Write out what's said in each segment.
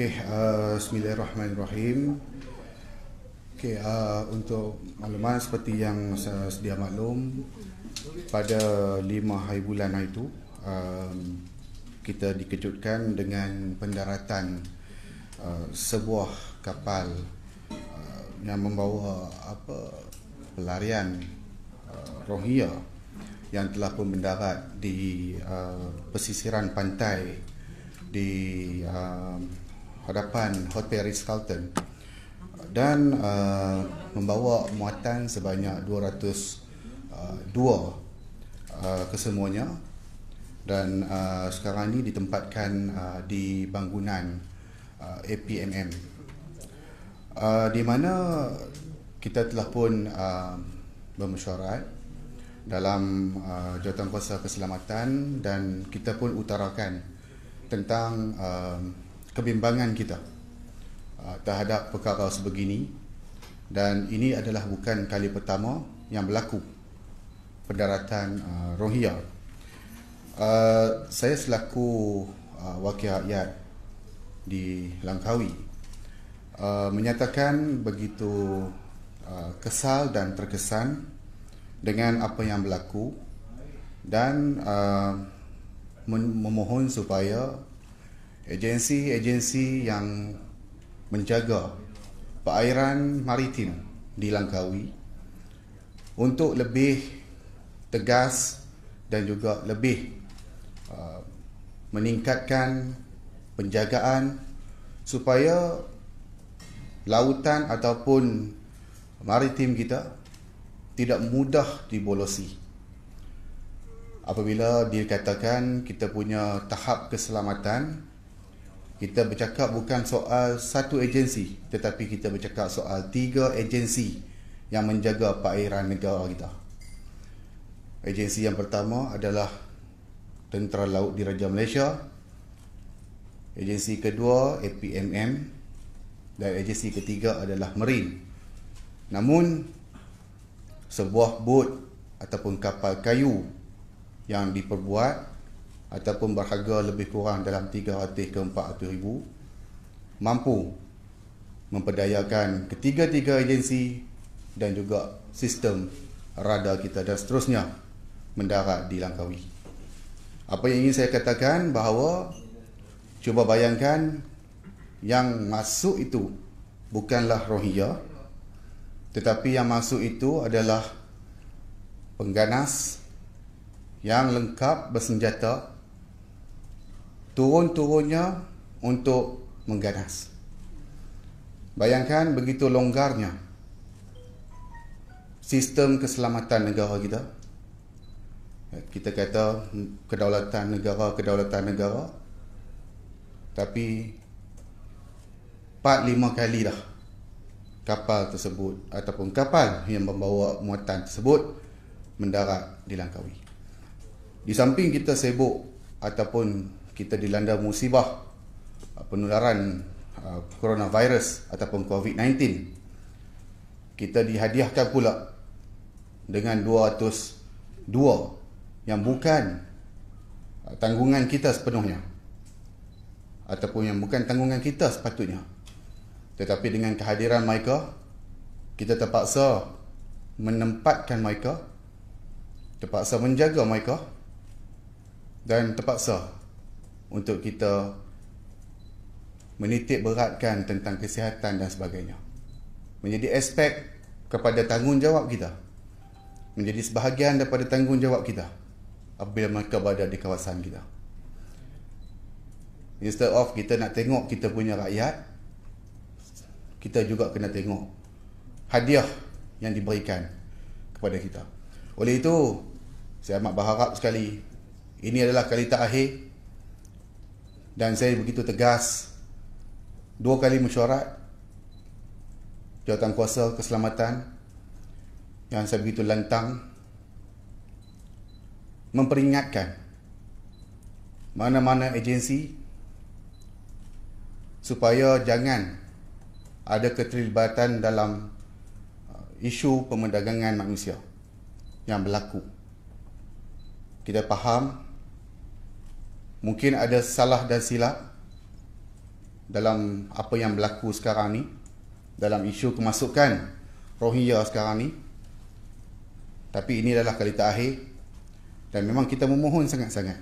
Okey, uh, bismillahirrahmanirrahim. Okey, uh, untuk makluman seperti yang saya sedia maklum pada lima hari bulan hari itu um, kita dikejutkan dengan pendaratan uh, sebuah kapal uh, yang membawa apa pelarian uh, rohia yang telah pun mendarat di uh, pesisiran pantai di uh, hadapan Hotel Ritz Carlton dan uh, membawa muatan sebanyak 202 uh, uh, kesemuanya dan uh, sekarang ini ditempatkan uh, di bangunan uh, APMM uh, di mana kita telah pun uh, bermesyuarat dalam uh, jawatan keselamatan dan kita pun utarakan tentang uh, kebimbangan kita ah, terhadap perkara sebegini dan ini adalah bukan kali pertama yang berlaku pendaratan uh, Rohingya. Ah, saya selaku wakil rakyat di Langkawi menyatakan begitu kesal dan terkesan dengan apa yang berlaku dan memohon supaya agensi-agensi yang menjaga perairan maritim di Langkawi untuk lebih tegas dan juga lebih uh, meningkatkan penjagaan supaya lautan ataupun maritim kita tidak mudah dibolosi. Apabila dikatakan kita punya tahap keselamatan kita bercakap bukan soal satu agensi tetapi kita bercakap soal tiga agensi yang menjaga perairan negara kita. Agensi yang pertama adalah Tentera Laut Diraja Malaysia. Agensi kedua APMM dan agensi ketiga adalah Marine. Namun sebuah bot ataupun kapal kayu yang diperbuat ataupun berharga lebih kurang dalam 300 ke 400 ribu mampu memperdayakan ketiga-tiga agensi dan juga sistem radar kita dan seterusnya mendarat di Langkawi. Apa yang ingin saya katakan bahawa cuba bayangkan yang masuk itu bukanlah rohia tetapi yang masuk itu adalah pengganas yang lengkap bersenjata turun-turunnya untuk mengganas. Bayangkan begitu longgarnya sistem keselamatan negara kita. Kita kata kedaulatan negara, kedaulatan negara. Tapi 4-5 kali dah kapal tersebut ataupun kapal yang membawa muatan tersebut mendarat di Langkawi. Di samping kita sibuk ataupun kita dilanda musibah ah, penularan ah, coronavirus ataupun COVID-19 kita dihadiahkan pula dengan 202 yang bukan ah, tanggungan kita sepenuhnya ataupun yang bukan tanggungan kita sepatutnya tetapi dengan kehadiran mereka kita terpaksa menempatkan mereka terpaksa menjaga mereka dan terpaksa untuk kita menitik beratkan tentang kesihatan dan sebagainya. Menjadi aspek kepada tanggungjawab kita. Menjadi sebahagian daripada tanggungjawab kita apabila mereka berada di kawasan kita. Instead of kita nak tengok kita punya rakyat, kita juga kena tengok hadiah yang diberikan kepada kita. Oleh itu, saya amat berharap sekali ini adalah kali terakhir dan saya begitu tegas Dua kali mesyuarat Jawatan kuasa keselamatan Yang saya begitu lantang Memperingatkan Mana-mana agensi Supaya jangan Ada keterlibatan dalam uh, Isu pemerdagangan manusia Yang berlaku Kita faham mungkin ada salah dan silap dalam apa yang berlaku sekarang ni dalam isu kemasukan Rohingya sekarang ni tapi ini adalah kali terakhir dan memang kita memohon sangat-sangat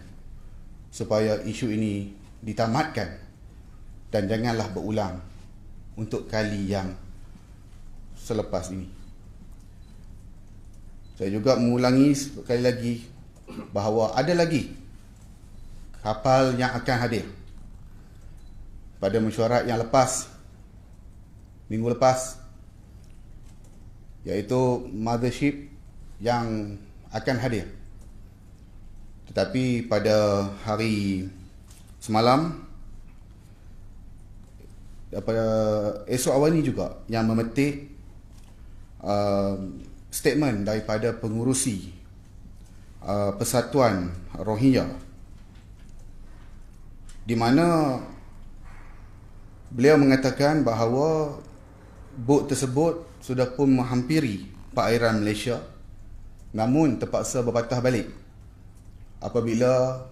supaya isu ini ditamatkan dan janganlah berulang untuk kali yang selepas ini saya juga mengulangi sekali lagi bahawa ada lagi kapal yang akan hadir pada mesyuarat yang lepas minggu lepas iaitu mothership yang akan hadir tetapi pada hari semalam daripada eh, esok awal ini juga yang memetik uh, statement daripada pengurusi uh, persatuan Rohingya di mana beliau mengatakan bahawa bot tersebut sudah pun menghampiri perairan Malaysia namun terpaksa berpatah balik apabila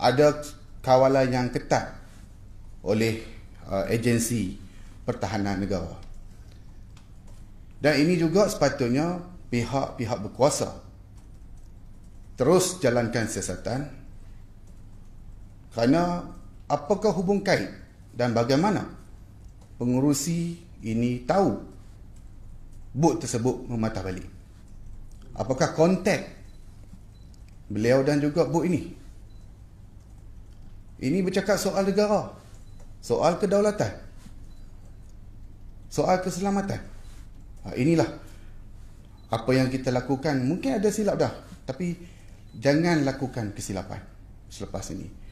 ada kawalan yang ketat oleh uh, agensi pertahanan negara. Dan ini juga sepatutnya pihak-pihak berkuasa terus jalankan siasatan kerana apakah hubung kait dan bagaimana pengurusi ini tahu bot tersebut mematah balik? Apakah kontak beliau dan juga bot ini? Ini bercakap soal negara, soal kedaulatan, soal keselamatan. Ha, inilah apa yang kita lakukan. Mungkin ada silap dah, tapi jangan lakukan kesilapan selepas ini.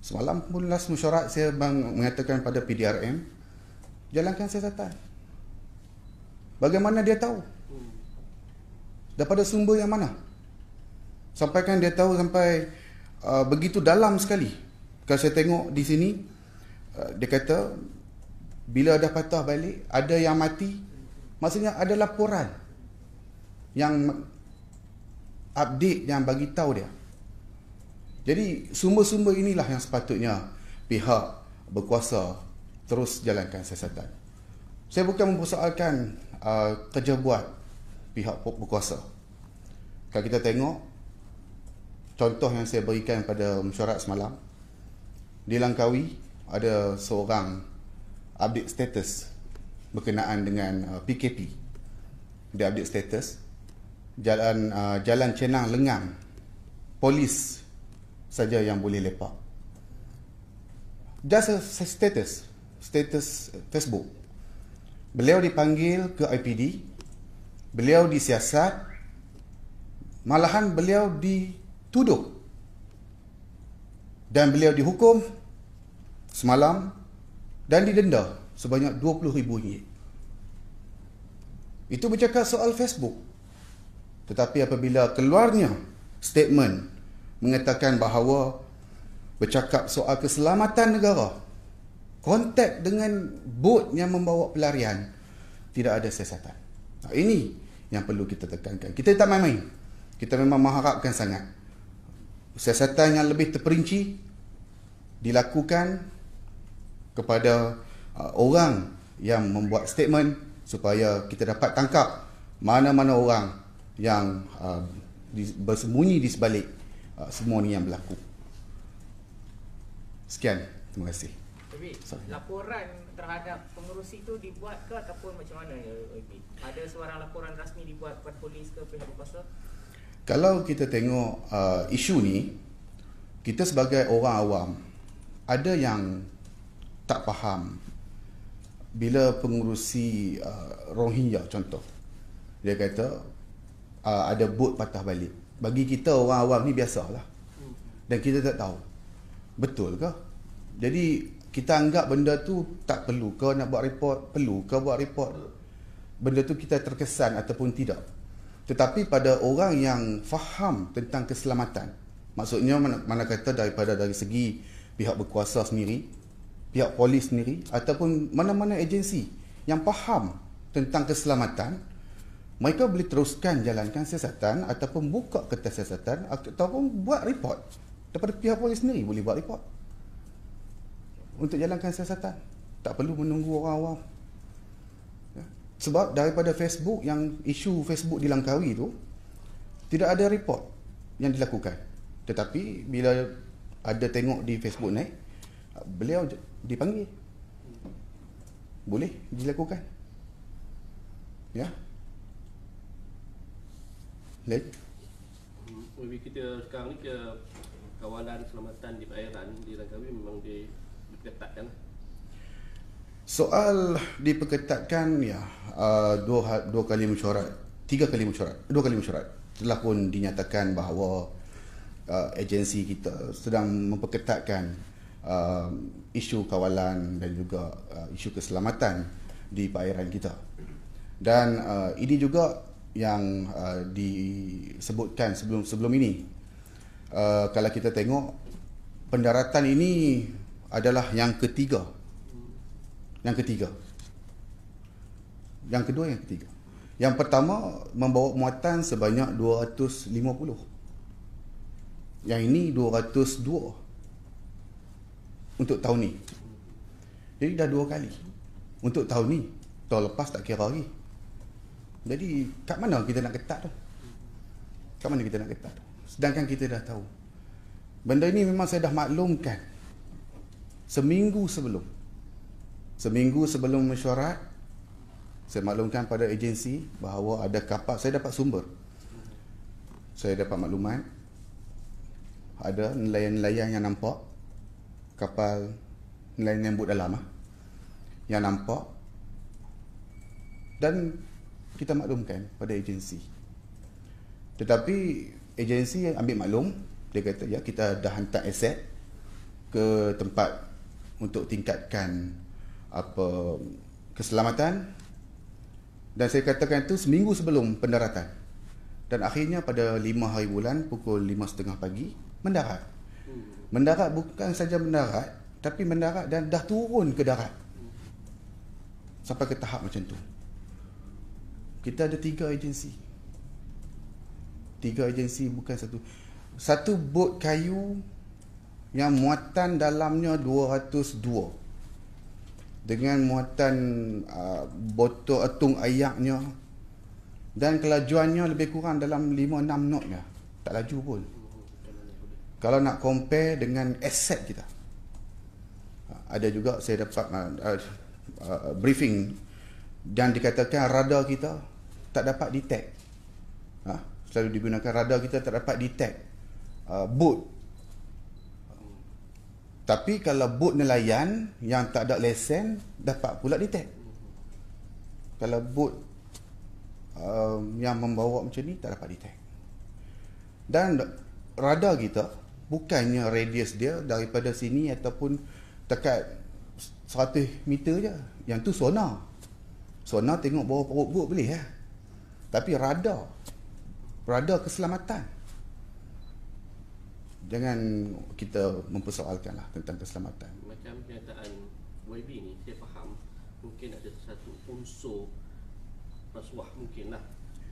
Semalam pun last mesyuarat saya bang mengatakan pada PDRM jalankan siasatan. Bagaimana dia tahu? Daripada sumber yang mana? Sampaikan dia tahu sampai uh, begitu dalam sekali. Kalau saya tengok di sini uh, dia kata bila ada patah balik, ada yang mati, maksudnya ada laporan yang update yang bagi tahu dia. Jadi sumber-sumber inilah yang sepatutnya pihak berkuasa terus jalankan siasatan. Saya bukan mempersoalkan uh, kerja buat pihak berkuasa. Kalau kita tengok contoh yang saya berikan pada mesyuarat semalam di Langkawi ada seorang update status berkenaan dengan PKP. Uh, Dia update status jalan uh, jalan Cenang Lengang polis saja yang boleh lepak. Just a status, status eh, Facebook. Beliau dipanggil ke IPD, beliau disiasat, malahan beliau dituduh dan beliau dihukum semalam dan didenda sebanyak RM20,000. Itu bercakap soal Facebook. Tetapi apabila keluarnya statement mengatakan bahawa bercakap soal keselamatan negara kontak dengan bot yang membawa pelarian tidak ada siasatan ini yang perlu kita tekankan kita tak main-main kita memang mengharapkan sangat siasatan yang lebih terperinci dilakukan kepada uh, orang yang membuat statement supaya kita dapat tangkap mana-mana orang yang uh, bersembunyi di sebalik Ah, semua ni yang berlaku. Sekian, terima kasih. Tapi laporan terhadap pengurusi itu dibuat ke ataupun macam mana ya? Ada seorang laporan rasmi dibuat kepada polis ke pihak berkuasa? Kalau kita tengok uh, isu ni, kita sebagai orang awam ada yang tak faham bila pengurusi uh, Rohingya contoh dia kata uh, ada bot patah balik bagi kita orang awam ni biasalah dan kita tak tahu betul ke jadi kita anggap benda tu tak perlu ke nak buat report perlu ke buat report benda tu kita terkesan ataupun tidak tetapi pada orang yang faham tentang keselamatan maksudnya mana, mana kata daripada dari segi pihak berkuasa sendiri pihak polis sendiri ataupun mana-mana agensi yang faham tentang keselamatan mereka boleh teruskan jalankan siasatan ataupun buka kertas siasatan ataupun buat report daripada pihak polis sendiri boleh buat report untuk jalankan siasatan tak perlu menunggu orang awam ya. sebab daripada Facebook yang isu Facebook dilangkawi tu tidak ada report yang dilakukan tetapi bila ada tengok di Facebook naik beliau dipanggil boleh dilakukan ya Lel? Maybe kita sekarang ni ke kawalan keselamatan di perairan di Langkawi memang di, diketatkan Soal diperketatkan ya uh, dua ha, dua kali mesyuarat, tiga kali mesyuarat, dua kali mesyuarat telah pun dinyatakan bahawa uh, agensi kita sedang memperketatkan uh, isu kawalan dan juga uh, isu keselamatan di perairan kita. Dan uh, ini juga yang uh, disebutkan sebelum sebelum ini. Uh, kalau kita tengok pendaratan ini adalah yang ketiga. Yang ketiga. Yang kedua yang ketiga. Yang pertama membawa muatan sebanyak 250. Yang ini 202 untuk tahun ni. Jadi dah dua kali untuk tahun ni. Tahun lepas tak kira lagi. Jadi kat mana kita nak ketat tu? Kat mana kita nak ketat tu? Sedangkan kita dah tahu. Benda ini memang saya dah maklumkan. Seminggu sebelum. Seminggu sebelum mesyuarat. Saya maklumkan pada agensi bahawa ada kapal. Saya dapat sumber. Saya dapat maklumat. Ada nelayan-nelayan yang nampak. Kapal nelayan yang buat dalam. Ah. Yang nampak. Dan kita maklumkan pada agensi. Tetapi agensi yang ambil maklum, dia kata ya kita dah hantar aset ke tempat untuk tingkatkan apa keselamatan dan saya katakan itu seminggu sebelum pendaratan. Dan akhirnya pada 5 hari bulan pukul 5.30 pagi mendarat. Mendarat bukan saja mendarat tapi mendarat dan dah turun ke darat. Sampai ke tahap macam tu. Kita ada tiga agensi Tiga agensi bukan satu Satu bot kayu Yang muatan dalamnya 202 Dengan muatan uh, Botol etung ayaknya Dan kelajuannya Lebih kurang dalam 5-6 knotnya Tak laju pun Kalau nak compare dengan Asset kita ha, ada juga saya dapat uh, uh, briefing dan dikatakan radar kita tak dapat detect ha? selalu digunakan radar kita tak dapat detect uh, boat tapi kalau boat nelayan yang tak ada lesen dapat pula detect kalau boat um, yang membawa macam ni tak dapat detect dan radar kita bukannya radius dia daripada sini ataupun dekat 100 meter je yang tu sonar Sonar tengok bawah perut-perut boleh ya? Tapi radar Radar keselamatan Jangan kita mempersoalkan lah tentang keselamatan Macam kenyataan YB ni saya faham Mungkin ada satu unsur rasuah mungkin lah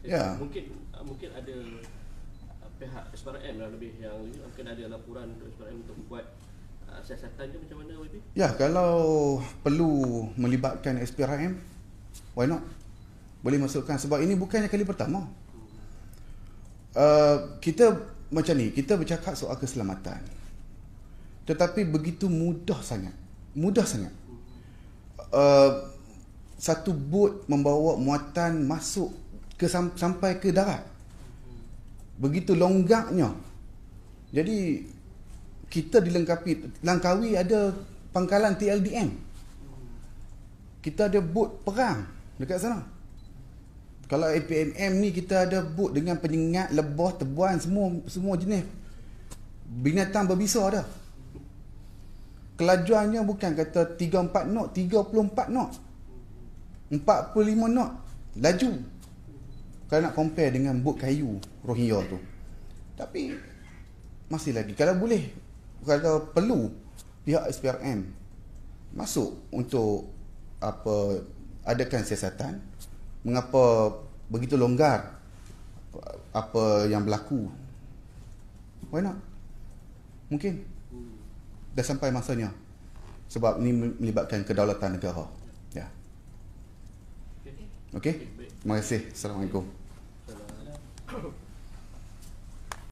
ya. mungkin, mungkin ada uh, pihak SPRM lah lebih yang Mungkin ada laporan untuk SPRM untuk buat uh, siasatan ke macam mana YB? Ya kalau perlu melibatkan SPRM Why not? Boleh masukkan sebab ini bukannya kali pertama. Uh, kita macam ni, kita bercakap soal keselamatan. Tetapi begitu mudah sangat. Mudah sangat. Uh, satu bot membawa muatan masuk ke sampai ke darat. Begitu longgaknya. Jadi kita dilengkapi Langkawi ada pangkalan TLDM. Kita ada bot perang Dekat sana. Kalau APMM ni kita ada but dengan penyengat, lebah, tebuan, semua semua jenis. Binatang berbisa dah. Kelajuannya bukan kata 3-4 not, 34 not. 45 not. Laju. Kalau nak compare dengan but kayu Rohingya tu. Tapi masih lagi. Kalau boleh, kalau perlu pihak SPRM masuk untuk apa adakan siasatan mengapa begitu longgar apa yang berlaku why not mungkin dah sampai masanya sebab ini melibatkan kedaulatan negara ya okey terima kasih assalamualaikum Thank